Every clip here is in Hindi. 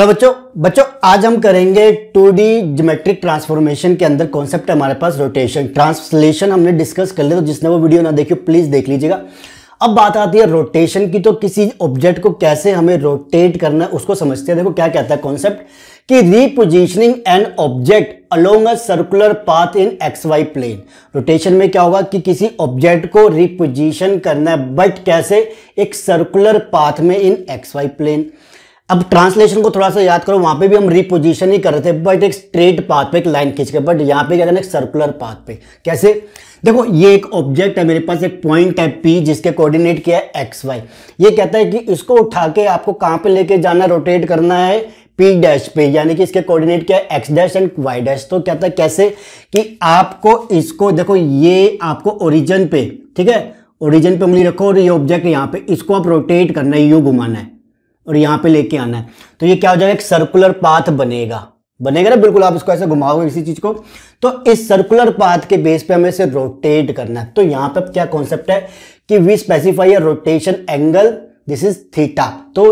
हेलो बच्चों बच्चों आज हम करेंगे टू डी जोमेट्रिक ट्रांसफॉर्मेशन के अंदर कॉन्सेप्ट हमारे पास रोटेशन ट्रांसलेशन हमने डिस्कस कर लिया तो जिसने वो वीडियो ना देखी प्लीज देख लीजिएगा अब बात आती है रोटेशन की तो किसी ऑब्जेक्ट को कैसे हमें रोटेट करना है उसको समझते हैं देखो क्या कहता है कॉन्सेप्ट कि repositioning an object along a circular path in X Y plane rotation में क्या होगा कि किसी ऑब्जेक्ट को रिपोजिशन करना है बट कैसे एक सर्कुलर पाथ में इन एक्स वाई प्लेन अब ट्रांसलेशन को थोड़ा सा याद करो वहाँ पे भी हम रिपोजिशन ही कर रहे थे बट एक स्ट्रेट पाथ पे एक लाइन खींच के बट यहाँ पे क्या करना सर्कुलर पाथ पे कैसे देखो ये एक ऑब्जेक्ट है मेरे पास एक पॉइंट है पी जिसके कोऑर्डिनेट किया है एक्स वाई ये कहता है कि इसको उठा के आपको कहाँ पे लेके जाना रोटेट करना है पी डैश पे यानी कि इसके कोऑर्डिनेट क्या है X dash and Y dash तो कहता है कैसे कि आपको इसको देखो ये आपको ओरिजन पे ठीक है ओरिजन पे उंगली रखो और ये ऑब्जेक्ट यहाँ पे इसको आप रोटेट करना है यू घुमाना है और यहां पे लेके आना है तो ये क्या हो जाएगा एक सर्कुलर पाथ बनेगा बनेगा ना बिल्कुल आप इसको ऐसे घुमाओगे किसी चीज को तो इस सर्कुलर पाथ के बेस पे हमें इसे रोटेट करना है तो यहां पर क्या कॉन्सेप्ट है कि we specify rotation angle this is theta तो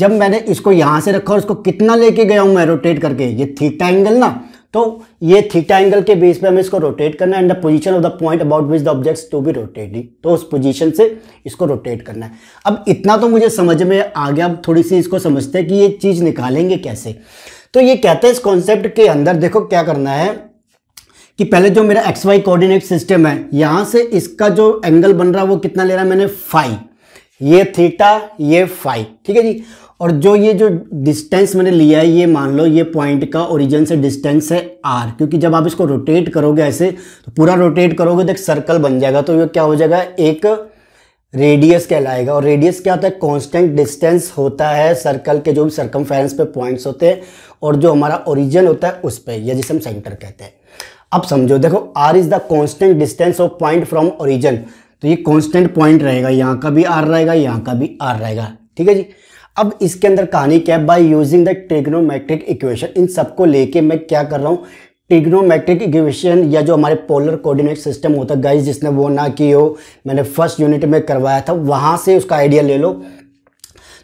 जब मैंने इसको यहां से रखा और इसको कितना लेके गया हूं मैं रोटेट करके ये थीटा एंगल ना तो ये थीटा एंगल के बेस पे हमें इसको रोटेट करना है and the position of the point about which the objects to be rotating तो उस पोजीशन से इसको रोटेट करना है अब इतना तो मुझे समझ में आ गया अब थोड़ी सी इसको समझते हैं कि ये चीज़ निकालेंगे कैसे तो ये कहते हैं इस कॉन्सेप्ट के अंदर देखो क्या करना है कि पहले जो मेरा एक्स वाई कोऑर्डिनेट सिस्टम है यहाँ से इसका जो एंगल बन रहा है वो कितना ले रहा है मैंने फाइव ये थीटा ये फाइव ठीक है जी और जो ये जो डिस्टेंस मैंने लिया है ये मान लो ये पॉइंट का ओरिजिन से डिस्टेंस है आर क्योंकि जब आप इसको रोटेट करोगे ऐसे तो पूरा रोटेट करोगे तो एक सर्कल बन जाएगा तो ये क्या हो जाएगा एक रेडियस कहलाएगा और रेडियस क्या होता है कांस्टेंट डिस्टेंस होता है सर्कल के जो भी सर्कम पे पॉइंट्स होते हैं और जो हमारा ओरिजन होता है उस पर यह जिसे हम सेंटर कहते हैं अब समझो देखो R is the constant distance of point from origin तो ये कांस्टेंट पॉइंट रहेगा यहाँ का भी आर रहेगा यहाँ का भी आर रहेगा ठीक है जी अब इसके अंदर कहानी क्या है by using the trigonometric equation इन सबको लेके मैं क्या कर रहा हूँ ट्रिग्नोमेट्रिक इक्वेशन या जो हमारे पोलर कोऑर्डिनेट सिस्टम होता है गाइस जिसने वो ना की हो मैंने फर्स्ट यूनिट में करवाया था वहाँ से उसका आइडिया ले लो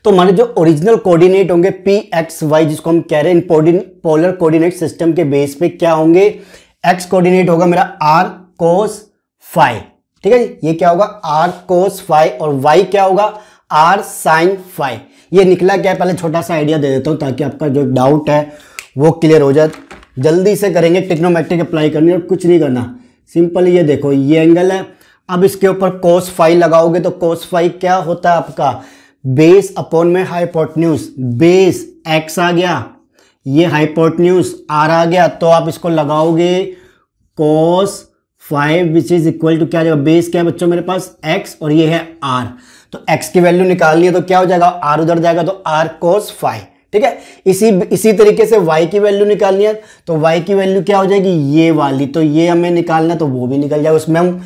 तो हमारे जो ओरिजिनल कोऑर्डिनेट होंगे पी एक्स वाई जिसको हम कह रहे हैं इन पोलर कोऑर्डिनेट सिस्टम के बेस पे क्या होंगे एक्स कोऑर्डिनेट होगा मेरा आर कोस फाइव ठीक है ये क्या होगा आर कोस फाइव और वाई क्या होगा आर साइन फाइव ये निकला क्या है पहले छोटा सा आइडिया दे देता हूँ ताकि आपका जो डाउट है वो क्लियर हो जाए जल्दी से करेंगे टेक्नोमेट्रिक अप्लाई करनी और कुछ नहीं करना सिंपल ये देखो ये एंगल है अब इसके ऊपर कोस फाइव लगाओगे तो कोस फाइव क्या होता है आपका बेस अपॉन में हाइपोटन्यूज बेस एक्स आ गया ये हाइपोटन्यूज आर आ गया तो आप इसको लगाओगे cos phi which is equal to क्या जाएगा बेस क्या है बच्चों मेरे पास एक्स और ये है आर तो एक्स की वैल्यू निकालनी लिया तो क्या हो जाएगा आर उधर जाएगा तो आर कोस फाइव ठीक है इसी इसी तरीके से y की वैल्यू निकालनी है तो y की वैल्यू क्या हो जाएगी ये वाली तो ये हमें निकालना तो वो भी निकल जाएगा उसमें हम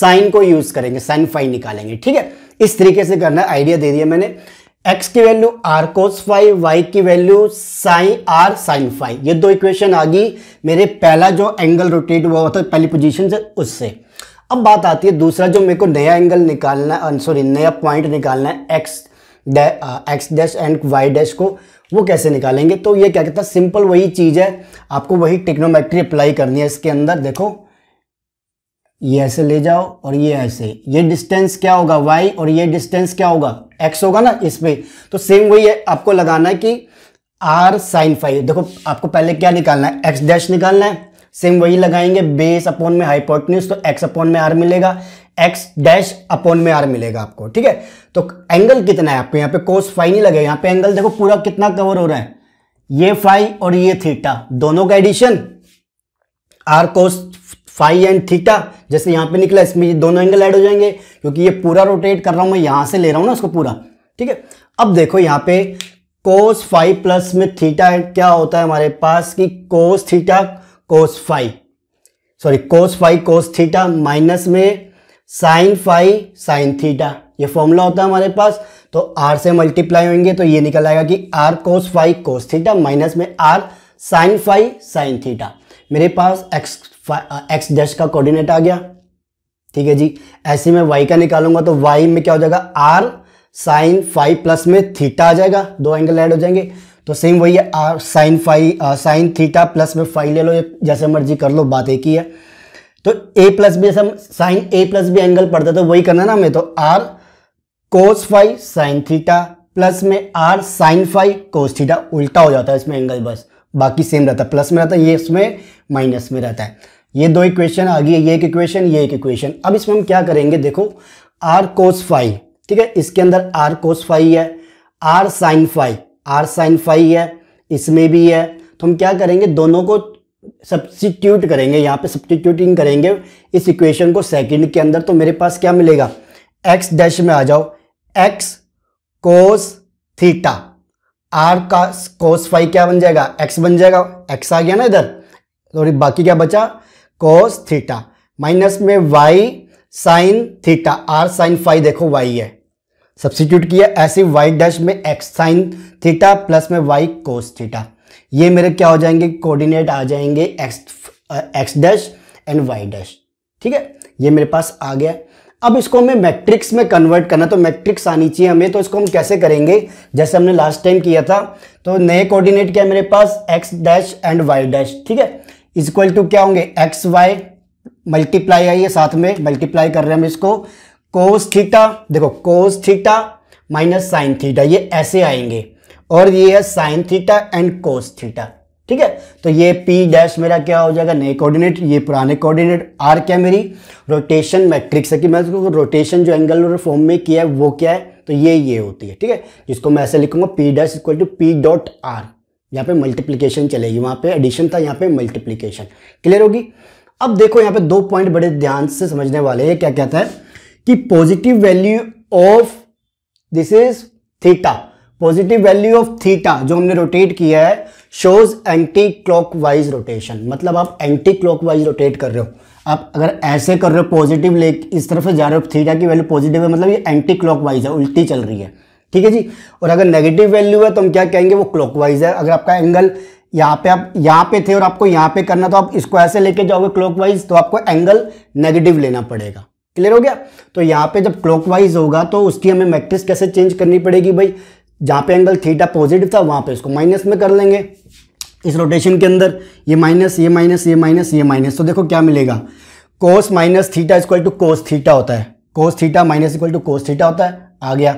साइन को यूज करेंगे साइन फाइव निकालेंगे ठीक है इस तरीके से करना आइडिया दे दिया मैंने एक्स की value R cos phi Y की value sin R sin phi ये दो इक्वेशन आ गई मेरे पहला जो एंगल रोटेट हुआ था पहली पोजीशन से उससे अब बात आती है दूसरा जो मेरे को नया एंगल निकालना है सॉरी नया पॉइंट निकालना है X X dash and Y dash को वो कैसे निकालेंगे तो ये क्या कहता है सिंपल वही चीज़ है आपको वही टेक्नोमेट्री अप्लाई करनी है इसके अंदर देखो ये ऐसे ले जाओ और ये ऐसे ये डिस्टेंस क्या होगा वाई और ये डिस्टेंस क्या होगा एक्स होगा ना इस पर तो सेम वही है आपको लगाना है कि आर साइन फाइव देखो आपको पहले क्या निकालना है एक्स डैश निकालना है सेम वही लगाएंगे बेस अपॉन में हाइपोटन्यूज तो एक्स अपॉन में आर मिलेगा एक्स डैश अपॉन में आर मिलेगा आपको ठीक है तो एंगल कितना है आपको यहाँ पे कोस फाइव नहीं लगेगा यहाँ पे एंगल देखो पूरा कितना कवर हो रहा है ये फाइव और ये थीटा दोनों का addition R cos phi and theta जैसे यहाँ पे निकला इसमें ये दोनों एंगल ऐड हो जाएंगे क्योंकि ये पूरा रोटेट कर रहा हूँ मैं यहाँ से ले रहा हूँ ना उसको पूरा ठीक है अब देखो यहाँ पे कोस फाइव प्लस में थीटा क्या होता है हमारे पास कि cos theta cos phi sorry cos phi cos theta minus में साइन फाइव साइन थीटा ये फॉर्मूला होता है हमारे पास तो आर से मल्टीप्लाई होंगे तो ये निकल आएगा कि R cos phi cos theta minus में R sin phi sin theta मेरे पास एक्स एक्स डैश uh, का कोऑर्डिनेट आ गया ठीक है जी ऐसे में वाई का निकालूंगा तो वाई में क्या हो जाएगा आर साइन फाइव प्लस में थीटा आ जाएगा दो एंगल ऐड हो जाएंगे तो सेम वही है R sin phi sin theta plus में फाइव ले लो जैसे मर्जी कर लो बात एक ही है तो ए प्लस बी जैसे sin A plus B angle पड़ता तो वही करना ना हमें तो R cos phi sin theta plus में R sin phi cos theta उल्टा हो जाता है इसमें एंगल बस बाकी सेम रहता है प्लस में रहता है ये इसमें माइनस में रहता है ये दो इक्वेशन आ गई है ये एक इक्वेशन ये एक इक्वेशन अब इसमें हम क्या करेंगे देखो आर कोस फाइव ठीक है इसके अंदर आर कोस फाइव है R sin phi R sin phi है इसमें भी है तो हम क्या करेंगे दोनों को सब्सिट्यूट करेंगे यहाँ पे सब्सिट्यूटिंग करेंगे इस इक्वेशन को सेकंड के अंदर तो मेरे पास क्या मिलेगा एक्स डैश में आ जाओ एक्स कोस थीटा आर का कोस फाइव क्या बन जाएगा एक्स बन जाएगा एक्स आ गया ना इधर और बाकी क्या बचा कोस थीटा माइनस में Y sin theta R sin phi देखो वाई है सब्सिट्यूट किया ऐसे वाई डैश में एक्स साइन थीटा प्लस में वाई कोस थीटा ये मेरे क्या हो जाएंगे कोऑर्डिनेट आ जाएंगे X X dash and Y dash ठीक है ये मेरे पास आ गया अब इसको हमें मैट्रिक्स में कन्वर्ट करना तो मैट्रिक्स आनी चाहिए हमें तो इसको हम कैसे करेंगे जैसे हमने लास्ट टाइम किया था तो नए कोऑर्डिनेट क्या है मेरे पास X dash and Y dash ठीक है इक्वल टू क्या होंगे एक्स वाई मल्टीप्लाई आई है साथ में मल्टीप्लाई कर रहे हैं हम इसको कोस थीटा देखो cos theta minus sin theta ये ऐसे आएंगे और ये है sin theta and cos theta ठीक है तो ये पी डैश मेरा क्या हो जाएगा नए कोऑर्डिनेट ये पुराने कोऑर्डिनेट आर क्या मेरी रोटेशन मैट्रिक्स है कि मैं रोटेशन जो एंगल और फॉर्म में किया है वो क्या है तो ये ये होती है ठीक है जिसको मैं ऐसे लिखूंगा P dash equal to P dot R यहाँ पे मल्टीप्लीकेशन चलेगी वहाँ पे एडिशन था यहाँ पे मल्टीप्लीकेशन क्लियर होगी अब देखो यहाँ पे दो पॉइंट बड़े ध्यान से समझने वाले हैं क्या कहता है कि positive value of this is theta positive value of theta जो हमने रोटेट किया है शोज एंटी क्लॉकवाइज रोटेशन मतलब आप एंटी क्लॉकवाइज रोटेट कर रहे हो आप अगर ऐसे कर रहे हो पॉजिटिव ले इस तरफ से जा रहे हो थीटा की वैल्यू पॉजिटिव है मतलब ये एंटी क्लॉकवाइज है उल्टी चल रही है ठीक है जी और अगर नेगेटिव वैल्यू है तो हम क्या कहेंगे वो क्लॉकवाइज है अगर आपका एंगल यहाँ पे आप यहाँ पे थे और आपको यहाँ पे करना तो आप इसको ऐसे लेके जाओगे क्लॉकवाइज तो आपको एंगल नेगेटिव लेना पड़ेगा क्लियर हो गया तो यहाँ पे जब क्लॉकवाइज होगा तो उसकी हमें मैट्रिक्स कैसे चेंज करनी पड़ेगी भाई जहाँ पे एंगल थीटा पॉजिटिव था वहाँ पे इसको माइनस में कर लेंगे इस रोटेशन के अंदर ये माइनस ये माइनस ये माइनस ये माइनस तो देखो क्या मिलेगा cos minus theta equal to cos theta होता है cos theta minus equal to cos theta होता है आ गया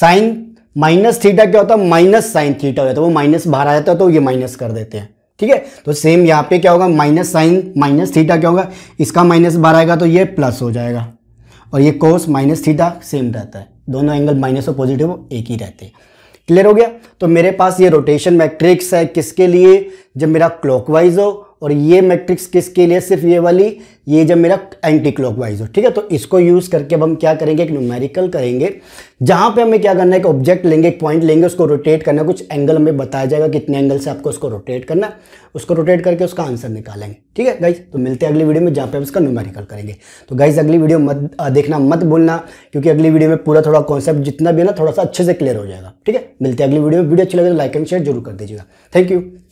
साइन माइनस थीटा क्या होता है माइनस साइन थीटा हो जाता है वो माइनस बाहर आ जाता है तो ये माइनस कर देते हैं ठीक है तो सेम यहाँ पे क्या होगा माइनस साइन माइनस थीटा क्या होगा इसका माइनस बाहर आएगा तो ये प्लस हो जाएगा और ये कोस माइनस थीटा सेम रहता है दोनों एंगल माइनस और पॉजिटिव एक ही रहते हैं क्लियर हो गया तो मेरे पास ये रोटेशन मैट्रिक्स है किसके लिए जब मेरा क्लॉकवाइज हो और ये मैट्रिक्स किसके लिए सिर्फ ये वाली ये जब मेरा एंटी क्लॉक वाइज हो ठीक है तो इसको यूज़ करके अब हम क्या करेंगे एक न्यूमेरिकल करेंगे जहां पे हमें क्या करना है एक ऑब्जेक्ट लेंगे एक पॉइंट लेंगे उसको रोटेट करना कुछ एंगल हमें बताया जाएगा कितने एंगल से आपको उसको रोटेट करना उसको रोटेट करके उसका आंसर निकालेंगे ठीक है गाइज तो मिलते हैं अगली वीडियो में जहाँ पे हम इसका न्यूमेरिकल करेंगे तो गाइज अगली वीडियो मत देखना मत भूलना क्योंकि अगली वीडियो में पूरा थोड़ा कॉन्सेप्ट जितना भी है ना थोड़ा सा अच्छे से क्लियर हो जाएगा ठीक है मिलते हैं अगली वीडियो में वीडियो अच्छी लगे तो लाइक एंड शेयर जरूर कर दीजिएगा थैंक यू